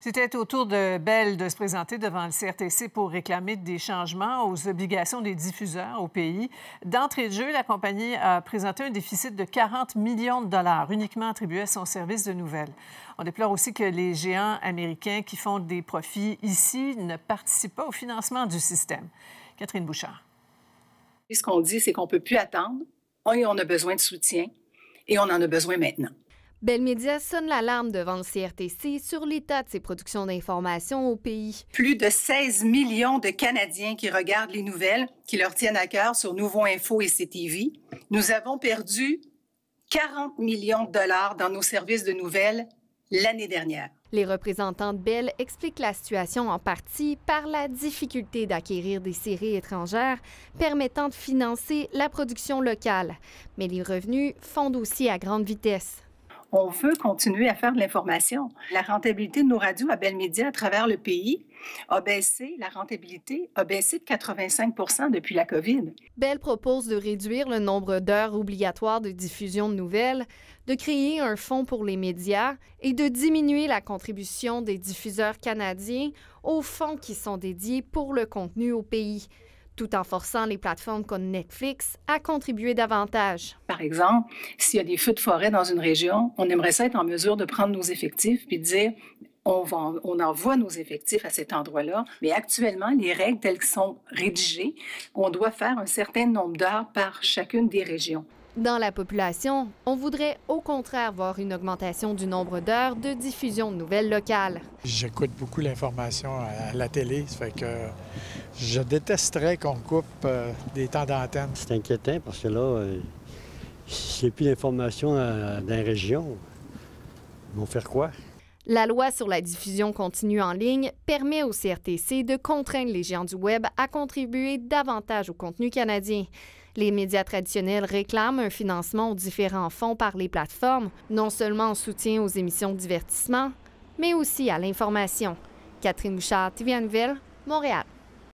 C'était au tour de Bell de se présenter devant le CRTC pour réclamer des changements aux obligations des diffuseurs au pays. D'entrée de jeu, la compagnie a présenté un déficit de 40 millions de dollars uniquement attribué à son service de nouvelles. On déplore aussi que les géants américains qui font des profits ici ne participent pas au financement du système. Catherine Bouchard. Ce qu'on dit, c'est qu'on ne peut plus attendre. on a besoin de soutien et on en a besoin maintenant. Bell Media sonne l'alarme devant le CRTC sur l'état de ses productions d'information au pays. Plus de 16 millions de Canadiens qui regardent les nouvelles qui leur tiennent à cœur sur Nouveau Info et CTV. Nous avons perdu 40 millions de dollars dans nos services de nouvelles l'année dernière. Les représentants de Bell expliquent la situation en partie par la difficulté d'acquérir des séries étrangères permettant de financer la production locale. Mais les revenus fondent aussi à grande vitesse on veut continuer à faire de l'information. La rentabilité de nos radios à Bell Média à travers le pays a baissé, la rentabilité a baissé de 85 depuis la COVID. Bell propose de réduire le nombre d'heures obligatoires de diffusion de nouvelles, de créer un fonds pour les médias et de diminuer la contribution des diffuseurs canadiens aux fonds qui sont dédiés pour le contenu au pays tout en forçant les plateformes comme Netflix à contribuer davantage. Par exemple, s'il y a des feux de forêt dans une région, on aimerait ça être en mesure de prendre nos effectifs puis dire on, on, envoie nos effectifs à cet endroit-là. Mais actuellement, les règles telles qu'elles sont rédigées, on doit faire un certain nombre d'heures par chacune des régions. Dans la population, on voudrait au contraire voir une augmentation du nombre d'heures de diffusion de nouvelles locales. J'écoute beaucoup l'information à la télé, ça fait que je détesterais qu'on coupe euh, des temps d'antenne. C'est inquiétant parce que là, euh, je n'ai plus d'informations euh, dans la région. Ils vont faire quoi? La loi sur la diffusion continue en ligne permet au CRTC de contraindre les géants du Web à contribuer davantage au contenu canadien. Les médias traditionnels réclament un financement aux différents fonds par les plateformes, non seulement en soutien aux émissions de divertissement, mais aussi à l'information. Catherine Bouchard, TVA Montréal.